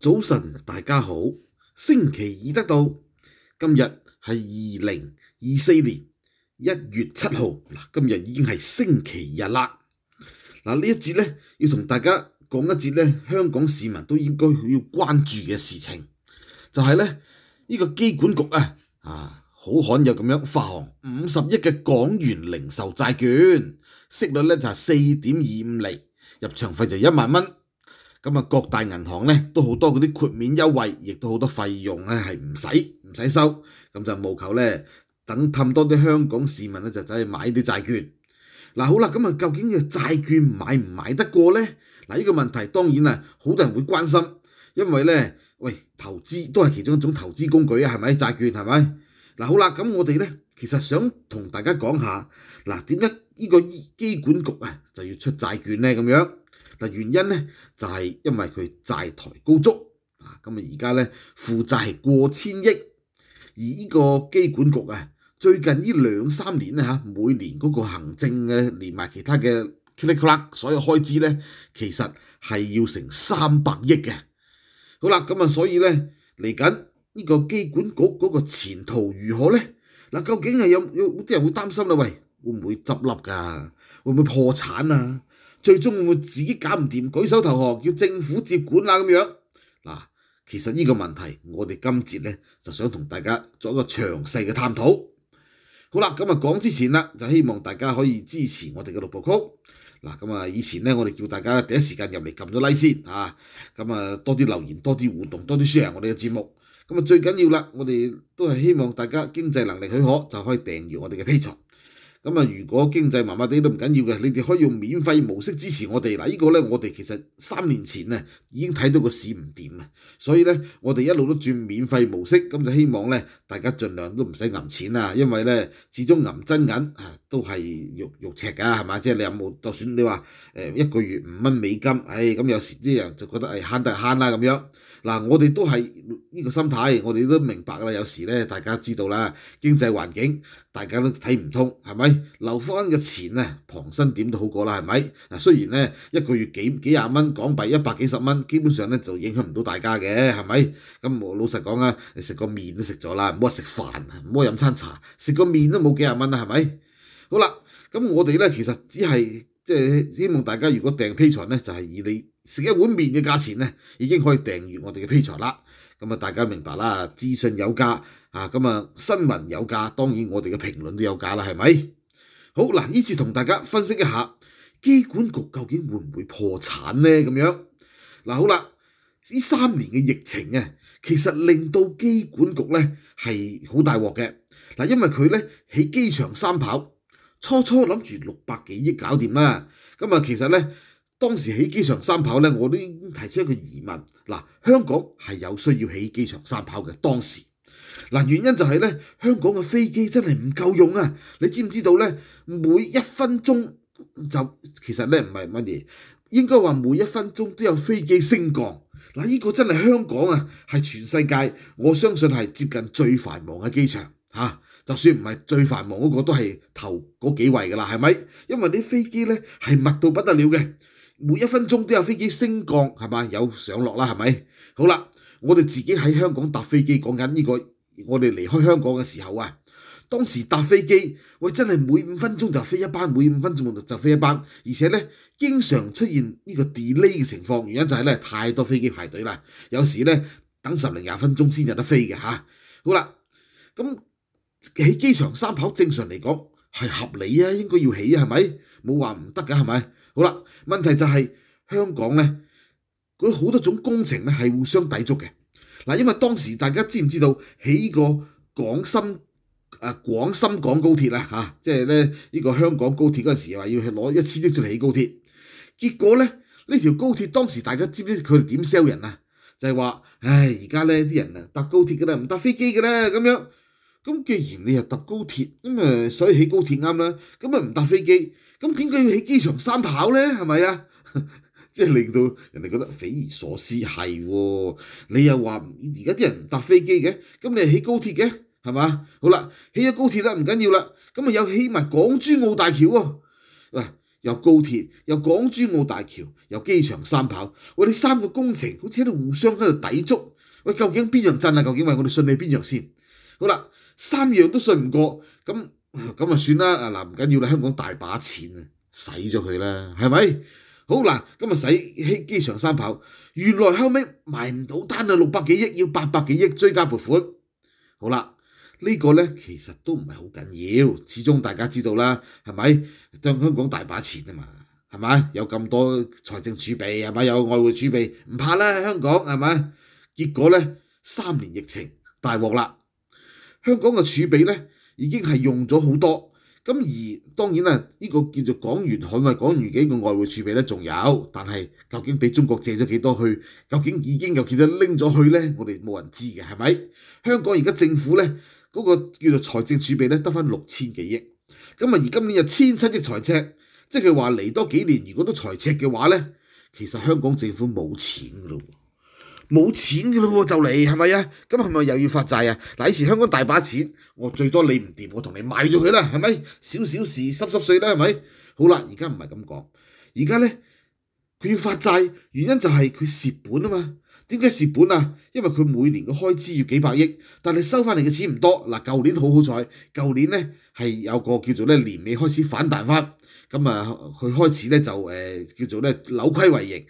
早晨，大家好。星期二得到，今日系二零二四年一月七号。嗱，今日已经系星期日啦。嗱呢一节咧，要同大家讲一节咧，香港市民都应该要关注嘅事情，就系咧呢个机管局啊，啊好罕有咁样发行五十亿嘅港元零售债券，息率咧就系四点二五厘，入场费就一万蚊。咁啊，各大銀行咧都好多嗰啲豁免優惠，亦都好多費用咧係唔使唔使收，咁就無求咧等氹多啲香港市民咧就走去買啲債券。嗱好啦，咁啊究竟嘅債券買唔買得過咧？嗱呢個問題當然啊好多人會關心，因為咧喂投資都係其中一種投資工具啊，係咪債券係咪？嗱好啦，咁我哋咧其實想同大家講下，嗱點解呢個基管局啊就要出債券咧咁樣？原因咧就係因為佢債台高足啊！咁啊而家咧負債係過千億，而呢個機管局啊，最近呢兩三年咧嚇，每年嗰個行政嘅連埋其他嘅 click click 所有開支咧，其實係要成三百億嘅。好啦，咁啊，所以咧嚟緊呢個機管局嗰個前途如何咧？嗱，究竟係有有啲人會擔心啦？喂，會唔會執笠㗎？會唔會破產啊？最终会唔自己搞唔掂，举手投降，要政府接管啦咁样？嗱，其实呢个问题，我哋今节咧就想同大家做一个详细嘅探讨。好啦，咁啊讲之前啦，就希望大家可以支持我哋嘅六部曲。嗱，咁啊以前咧，我哋叫大家第一时间入嚟揿咗 like 先啊，咁啊多啲留言，多啲互动，多啲 share 我哋嘅节目。咁啊最紧要啦，我哋都系希望大家经济能力许可就可以订阅我哋嘅 P 台。咁啊，如果經濟麻麻地都唔緊要嘅，你哋可以用免費模式支持我哋。嗱，呢個咧，我哋其實三年前咧已經睇到個市唔掂啊，所以咧，我哋一路都轉免費模式，咁就希望咧大家盡量都唔使揞錢啊，因為咧始終揞真銀啊都係肉肉赤㗎，係嘛？即係你有冇就算你話誒一個月五蚊美金，唉咁有時啲人就覺得誒慳得慳啦咁樣。嗱，我哋都係呢個心態，我哋都明白啦。有時咧，大家知道啦，經濟環境大家都睇唔通，係咪？留翻嘅錢啊，旁身點都好過啦，係咪？嗱，雖然咧一個月幾幾廿蚊港幣，一百幾十蚊，基本上咧就影響唔到大家嘅，係咪？咁我老實講啊，食個面都食咗啦，唔好食飯，唔好飲餐茶，食個面都冇幾廿蚊啦，係咪？好啦，咁我哋咧其實只係即係希望大家如果訂坯材咧，就係以你。食一碗面嘅價錢咧，已經可以訂阅我哋嘅 P 材啦。咁啊，大家明白啦，資訊有價啊，咁啊新聞有價，當然我哋嘅評論都有價啦，係咪？好嗱，依次同大家分析一下機管局究竟會唔會破產呢？咁樣嗱，好啦，呢三年嘅疫情啊，其實令到機管局咧係好大镬嘅嗱，因為佢咧喺機場三跑，初初諗住六百幾億搞掂啦，咁啊，其實咧。當時起機場三跑呢，我都提出一個疑問。嗱，香港係有需要起機場三跑嘅。當時嗱原因就係呢，香港嘅飛機真係唔夠用啊！你知唔知道呢？每一分鐘就其實呢唔係乜嘢，應該話每一分鐘都有飛機升降。嗱，呢個真係香港啊，係全世界我相信係接近最繁忙嘅機場嚇。就算唔係最繁忙嗰個，都係頭嗰幾位噶啦，係咪？因為啲飛機呢係密到不得了嘅。每一分鐘都有飛機升降係嘛？有上落啦係咪？好啦，我哋自己喺香港搭飛機講緊呢個，我哋離開香港嘅時候啊，當時搭飛機喂真係每五分鐘就飛一班，每五分鐘就飛一班，而且咧經常出現呢個 delay 嘅情況，原因就係咧太多飛機排隊啦，有時咧等十零廿分鐘先有得飛嘅嚇。好啦，咁喺機場三跑正常嚟講。系合理啊，應該要起啊，係咪？冇話唔得㗎，係咪？好啦，問題就係香港咧，佢好多種工程咧係互相抵觸嘅。嗱，因為當時大家知唔知道起個廣深啊廣深港高鐵啊，嚇，即係咧呢個香港高鐵嗰陣時話要去攞一千億出嚟起高鐵，結果咧呢條高鐵當時大家知唔知佢哋點 sell 人啊？就係話，唉，而家咧啲人啊搭高鐵㗎啦，唔搭飛機㗎啦，咁樣。咁既然你又搭高铁，咁诶，所以起高铁啱啦，咁咪唔搭飞机，咁点解要起机场三跑咧？系咪啊？即系令到人哋觉得匪夷所思，系。你又话而家啲人搭飞机嘅，咁你又起高铁嘅，系嘛？好啦，起咗高铁啦，唔紧要啦，咁啊有起埋港珠澳大桥啊，喂，有高铁，有港珠澳大桥，有机场三跑，喂，你三个工程好似喺度互相喺度抵足，喂，究竟边样真啊？究竟为我哋信你边样先？好啦。三樣都信唔過，咁咁啊算啦啊嗱，唔緊要啦，香港大把錢啊，使咗佢啦，係咪？好嗱，咁啊使喺機場三跑，原來後屘賣唔到單啊，六百幾億要八百幾億追加撥款。好啦，呢個咧其實都唔係好緊要，始終大家知道啦，係咪？將香港大把錢啊嘛，係咪？有咁多財政儲備係咪？有外匯儲備唔怕啦，香港係咪？結果咧三年疫情大禍啦。香港嘅儲備咧已經係用咗好多，咁而當然啦，呢個叫做港元海外港元一個外匯儲備咧仲有，但係究竟俾中國借咗幾多去？究竟已經有幾多拎咗去咧？我哋冇人知嘅，係咪？香港而家政府咧嗰個叫做財政儲備咧得翻六千幾億，咁啊而今年有千七億財赤，即係話嚟多幾年如果都財赤嘅話咧，其實香港政府冇錢噶咯。冇錢嘅咯喎，就嚟係咪啊？咁係咪又要發債啊？嗱，以前香港大把錢，我最多你唔掂，我同你賣咗佢啦，係咪？少少事，濕濕碎啦，係咪？好啦，而家唔係咁講，而家咧佢要發債，原因就係佢蝕本啊嘛。點解蝕本啊？因為佢每年嘅開支要幾百億，但係收翻嚟嘅錢唔多。嗱，舊年好好彩，舊年咧係有個叫做咧年尾開始反彈翻，咁啊佢開始咧就誒叫做咧扭虧為盈。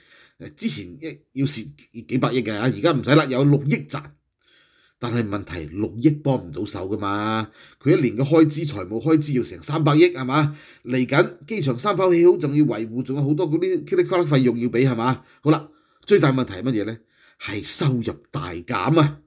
之前一要蝕幾百億嘅，而家唔使啦，有六億賺，但係問題六億幫唔到手㗎嘛？佢一年嘅開支財務開支要成三百億係嘛？嚟緊機場三炮起好，仲要維護，仲有好多嗰啲噼里啪啦費用要俾係嘛？好啦，最大問題係乜嘢呢？係收入大減啊！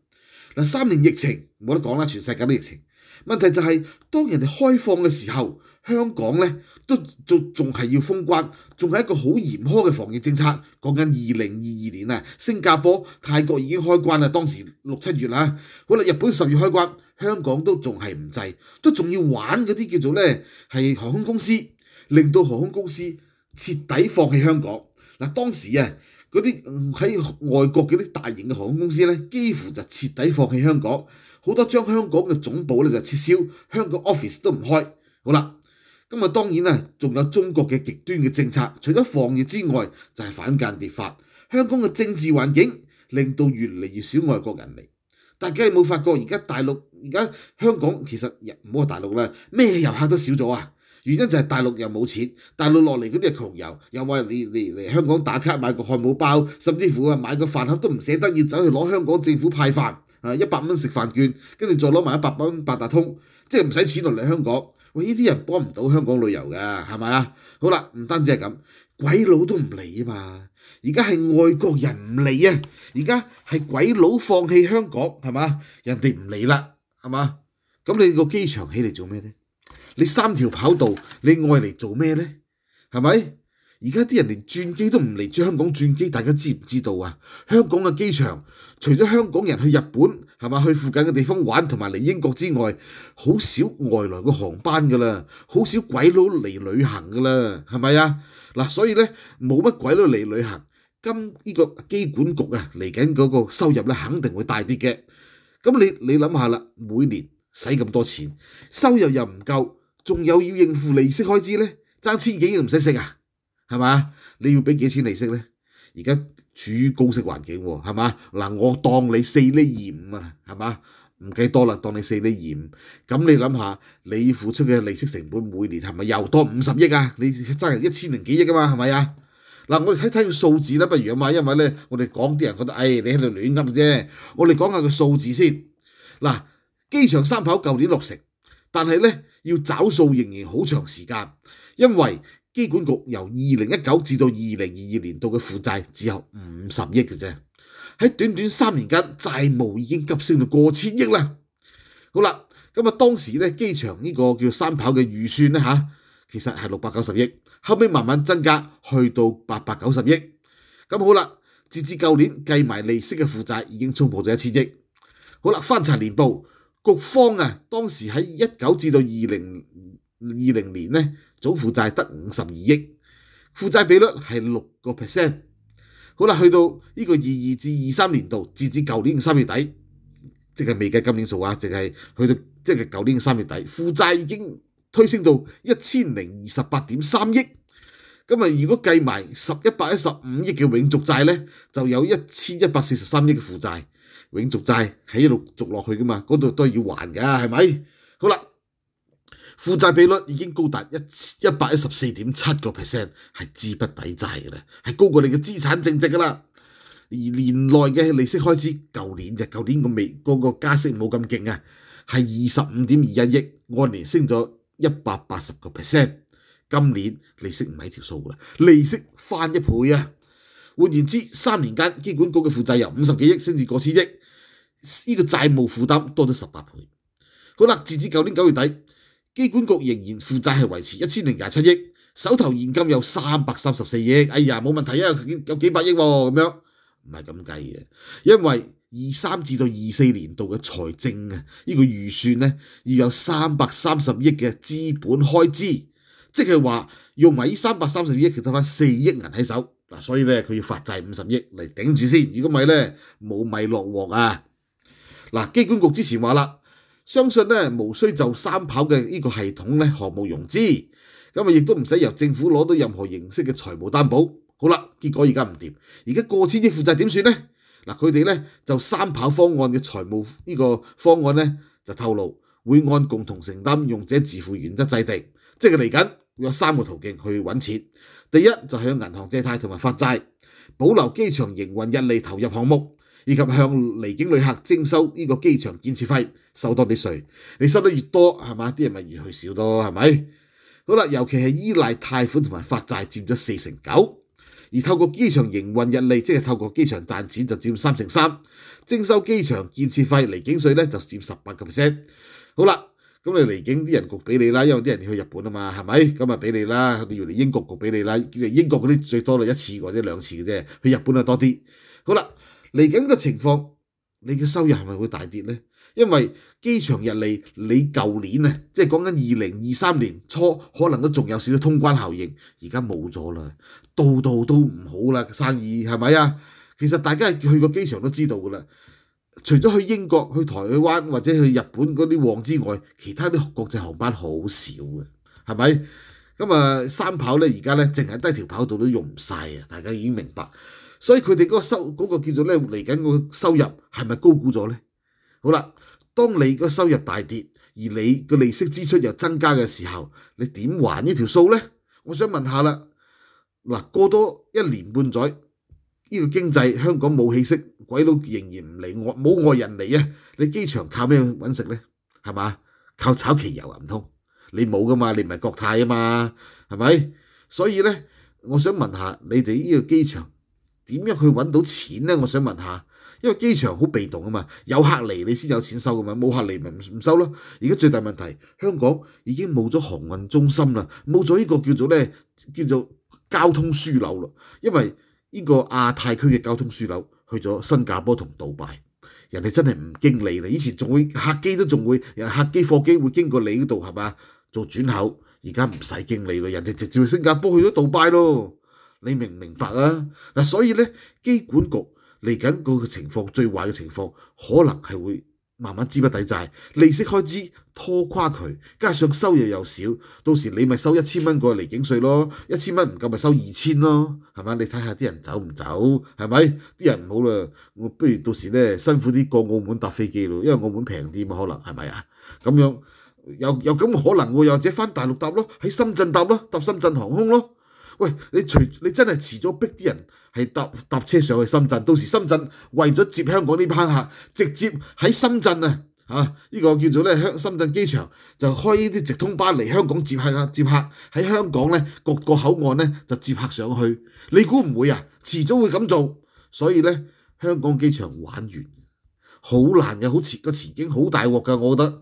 嗱，三年疫情冇得講啦，全世界都疫情問題就係當人哋開放嘅時候。香港咧都仲仲係要封關，仲係一個好嚴苛嘅防疫政策。講緊二零二二年啊，新加坡、泰國已經開關啦，當時六七月啦。好啦，日本十月開關，香港都仲係唔制，都仲要玩嗰啲叫做咧係航空公司，令到航空公司徹底放棄香港。嗱，當時啊嗰啲喺外國嗰啲大型嘅航空公司咧，幾乎就徹底放棄香港，好多將香港嘅總部咧就撤銷，香港 office 都唔開。好啦。咁啊，當然啦，仲有中國嘅極端嘅政策，除咗防疫之外，就係反間諜法。香港嘅政治環境令到越嚟越少外國人嚟。大家有冇發覺？而家大陸、而家香港其實，唔好話大陸啦，咩遊客都少咗啊。原因就係大陸又冇錢，大陸落嚟嗰啲係窮遊，又話你嚟嚟香港打卡買個漢堡包，甚至乎啊買個飯盒都唔捨得要走去攞香港政府派飯啊一百蚊食飯券，跟住再攞埋一百蚊八達通，即係唔使錢落嚟香港。喂，呢啲人幫唔到香港旅遊㗎，係咪啊？好啦，唔單止係咁，鬼佬都唔嚟啊嘛！而家係外國人唔嚟啊，而家係鬼佬放棄香港，係嘛？人哋唔嚟啦，係嘛？咁你個機場起嚟做咩咧？你三條跑道，你愛嚟做咩咧？係咪？而家啲人連轉機都唔嚟住香港轉機，大家知唔知道啊？香港嘅機場除咗香港人去日本係嘛，去附近嘅地方玩同埋嚟英國之外，好少外來嘅航班㗎啦，好少鬼佬嚟旅行㗎啦，係咪啊？嗱，所以咧冇乜鬼佬嚟旅行，今呢個機管局啊嚟緊嗰個收入咧，肯定會大啲嘅。咁你你諗下啦，每年使咁多錢，收入又唔夠，仲有要應付利息開支咧，爭千幾都唔使食啊！系嘛？你要俾幾錢利息咧？而家處於高息環境喎，係嘛？嗱，我當你四厘二五啊，係嘛？唔計多啦，當你四厘二五。咁你諗下，你付出嘅利息成本每年係咪又多五十億啊？你爭一千零幾億啊嘛，係咪啊？嗱，我哋睇睇個數字啦，不如啊嘛，因為咧，我哋講啲人覺得，誒，你喺度亂噏啫。我哋講下個數字先。嗱，機場三跑舊年六成，但係咧要找數仍然好長時間，因為機管局由二零一九至到二零二二年度嘅负债只有五十亿嘅啫，喺短短三年间债务已经急升到过千亿啦。好啦，咁啊当时咧机场呢个叫三跑嘅预算咧吓，其实系六百九十亿，后尾慢慢增加去到八百九十亿。咁好啦，截至旧年计埋利息嘅负债已经冲破咗一千亿。好啦，翻查年报，局方啊当时喺一九至到二零二零年咧。總負債得五十二億，負債比率係六個 percent。好啦，去到呢個二二至二三年度，截至舊年三月底，即係未計今年數啊，淨係去到即係舊年三月底，負債已經推升到一千零二十八點三億。咁啊，如果計埋十一百一十五億嘅永續債咧，就有一千一百四十三億嘅負債。永續債喺一路續落去噶嘛，嗰度都要還噶，係咪？好啦。負債比率已經高達一一百一十四點七個 percent，係資不抵債嘅啦，係高過你嘅資產淨值噶啦。而年內嘅利息開支，舊年就舊年，我未嗰個加息冇咁勁啊，係二十五點二一億，按年升咗一百八十個 percent。今年利息唔係條數㗎，利息翻一倍啊。換言之，三年間，基管局嘅負債由五十幾億升至過千億，呢個債務負擔多咗十八倍。好啦，截至舊年九月底。机管局仍然负债系维持一千零廿七亿，手头现金有三百三十四亿，哎呀，冇问题啊，有几百亿咁样，唔系咁计嘅，因为二三至到二四年度嘅财政啊，呢个预算咧要有三百三十亿嘅资本开支，即系话用埋呢三百三十亿，其实翻四亿银喺手，嗱，所以咧佢要发债五十亿嚟顶住先，如果唔系咧冇米落镬啊，嗱，机管局之前话啦。相信咧，無需就三跑嘅呢個系統咧，何無融資，咁啊，亦都唔使由政府攞到任何形式嘅財務擔保。好啦，結果而家唔掂，而家过千亿負债點算咧？嗱，佢哋咧就三跑方案嘅財務呢個方案咧，就透露會按共同承擔、用者自負原則制定，即係嚟緊會有三個途徑去揾錢。第一就係向銀行借貸同埋發債，保留機場營運日利投入項目。以及向離境旅客徵收呢個機場建設費，收多啲税，你收得越多係嘛？啲人咪越去少多係咪？好啦，尤其係依賴貸款同埋發債佔咗四成九，而透過機場營運日利，即係透過機場賺錢就佔三成三，徵收機場建設費離境税咧就佔十八個 percent。好啦，咁你離境啲人局俾你啦，因為啲人去日本啊嘛係咪？咁啊俾你啦，要嚟英國局俾你啦，英國嗰啲最多就一次或者兩次嘅啫，去日本啊多啲。好啦。嚟緊嘅情況，你嘅收入係咪會大跌呢？因為機場入嚟，你舊年啊，即係講緊二零二三年初，可能都仲有少少通關效應，而家冇咗啦，度度都唔好啦，生意係咪啊？其實大家去過機場都知道噶啦，除咗去英國、去台灣或者去日本嗰啲旺之外，其他啲國際航班好少嘅，係咪？咁啊，三跑呢，而家呢，淨係低條跑道都用唔晒啊！大家已經明白。所以佢哋嗰個收嗰叫做咧嚟緊個收入係咪高估咗咧？好啦，當你個收入大跌，而你個利息支出又增加嘅時候，你點還呢條數咧？我想問下啦，嗱過多一年半載，呢個經濟香港冇氣息，鬼佬仍然唔嚟，外冇外人嚟啊，你機場靠咩揾食咧？係嘛？靠炒期油啊？唔通你冇噶嘛？你唔係國泰啊嘛？係咪？所以咧，我想問下你哋呢個機場。點樣去揾到錢呢？我想問下，因為機場好被動啊嘛，有客嚟你先有錢收噶嘛，冇客嚟咪唔收咯。而家最大問題，香港已經冇咗航運中心啦，冇咗呢個叫做咧叫做交通樞紐啦。因為呢個亞太區嘅交通樞紐去咗新加坡同杜拜，人哋真係唔經理啦。以前仲會客機都仲會，客機貨機會經過你嗰度係嘛做轉口，而家唔使經理啦，人哋直接去新加坡去咗杜拜咯。你明唔明白啊？嗱，所以咧，機管局嚟緊個情況最壞嘅情況，可能係會慢慢資不抵債，利息開支拖垮佢，加上收入又少，到時你咪收一千蚊個離境税咯，一千蚊唔夠咪收二千咯，係咪？你睇下啲人走唔走？係咪？啲人唔好啦，我不如到時咧辛苦啲過澳門搭飛機咯，因為澳門平啲嘛，可能係咪啊？咁樣又有咁可能喎，又或者翻大陸搭咯，喺深圳搭咯，搭深圳航空咯。喂，你除你真係遲早逼啲人係搭搭車上去深圳，到時深圳為咗接香港呢班客，直接喺深圳啊嚇呢個叫做咧香深圳機場就開呢啲直通巴嚟香港接客接客，喺香港咧各個口岸咧就接客上去，你估唔會啊？遲早會咁做，所以咧香港機場玩完好難嘅，好遲個前景好大鑊噶，我覺得。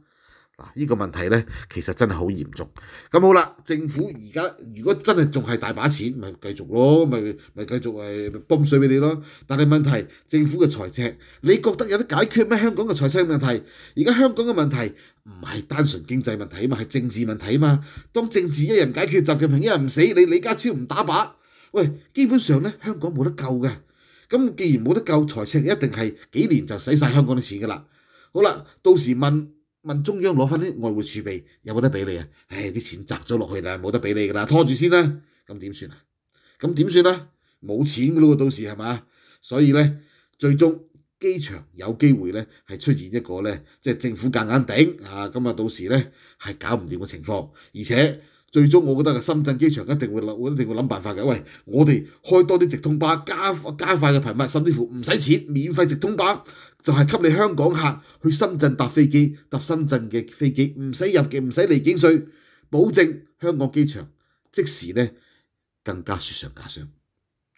嗱，呢个问题咧，其实真系好严重。咁好啦，政府而家如果真系仲系大把钱，咪继续咯，咪咪继续诶泵水俾你咯。但系问题，政府嘅财赤，你觉得有得解决咩？香港嘅财赤问题，而家香港嘅问题唔系单纯经济问题嘛，系政治问题嘛。当政治一人唔解决，习近平一人唔死，你李家超唔打靶，喂，基本上咧，香港冇得救嘅。咁既然冇得救，财赤一定系几年就使晒香港啲钱噶啦。好啦，到时问。問中央攞翻啲外匯儲備有冇得俾你啊？唉，啲錢砸咗落去啦，冇得俾你噶啦，拖住先啦。咁點算啊？咁點算啊？冇錢噶咯，到時係嘛？所以咧，最終機場有機會咧係出現一個咧，即係政府夾硬頂啊！咁啊，到時咧係搞唔掂嘅情況。而且最終我覺得深圳機場一定會諗，一定會諗辦法嘅。喂，我哋開多啲直通巴，加加快嘅頻密，甚至乎唔使錢免費直通巴。就係給你香港客去深圳搭飛機，搭深圳嘅飛機，唔使入境，唔使離境税，保證香港機場，即時咧更加雪上加霜。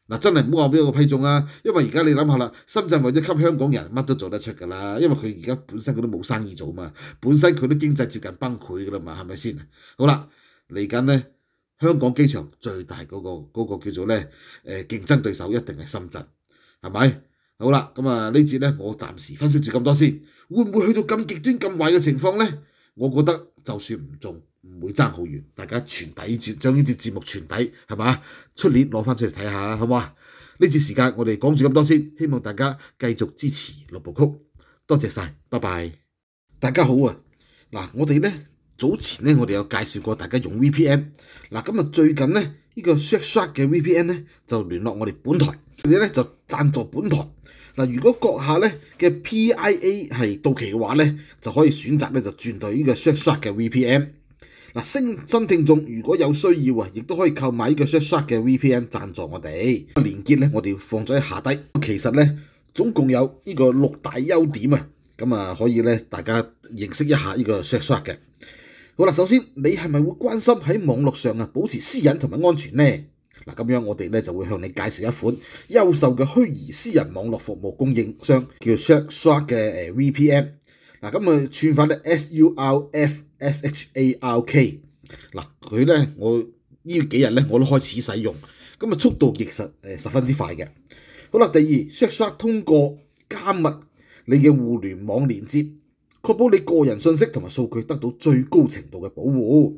嗱，真係唔好話邊個批中啊！因為而家你諗下啦，深圳為咗給香港人乜都做得出㗎啦，因為佢而家本身佢都冇生意做嘛，本身佢都經濟接近崩潰㗎啦嘛，係咪先？好啦，嚟緊咧，香港機場最大嗰個嗰個叫做咧，誒競爭對手一定係深圳，係咪？好啦，咁啊呢节咧，我暂时分析住咁多先，会唔会去到咁极端咁坏嘅情况咧？我觉得就算唔中，唔会争好远。大家传底节将呢节节目传底，系嘛？出年攞翻出嚟睇下好唔好啊？呢节时间我哋讲住咁多先，希望大家继续支持六部曲，多谢晒，拜拜。大家好啊，嗱，我哋咧早前咧我哋有介绍过大家用 VPN，嗱，今日最近咧呢个 Shack Shack 嘅 VPN 咧就联络我哋本台。你咧就赞助本台嗱，如果阁下咧嘅 P I A 系到期嘅话咧，就可以选择咧就转到呢个 s h r e s h r k 嘅 V P n 嗱，新新听众如果有需要啊，亦都可以购买呢个 s h r e s h r k 嘅 V P n 赞助我哋，連結咧我哋放咗喺下低。其实咧总共有呢个六大优点啊，咁啊可以咧大家认识一下呢个 s h r e s h r k 嘅好啦，首先你系咪会关心喺网络上啊保持私隐同埋安全呢？嗱，咁樣我哋咧就會向你介紹一款優秀嘅虛擬私人網絡服務供應商，叫 Shark 嘅诶 VPN。嗱，咁啊串翻啲 S U R F S H A R K。嗱，佢咧我呢幾日咧我都開始使用，咁啊速度其实诶十分之快嘅。好啦，第二，Shark 通過加密你嘅互聯網連接，確保你個人信息同埋數據得到最高程度嘅保護。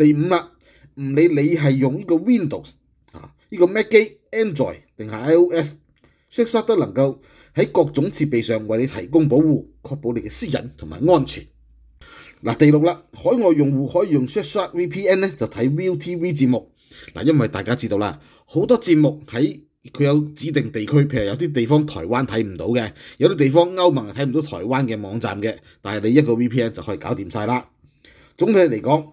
第五啦，唔理你係用呢個 Windows 啊，呢個 Mac 機、Android 定係 iOS，Shazza 都能夠喺各種設備上為你提供保護，確保你嘅私隱同埋安全。嗱，第六啦，海外用户可以用 Shazza VPN 咧，就睇 Viu TV 節目嗱，因為大家知道啦，好多節目喺佢有指定地區，譬如有啲地方台灣睇唔到嘅，有啲地方歐盟睇唔到台灣嘅網站嘅，但係你一個 VPN 就可以搞掂曬啦。總體嚟講，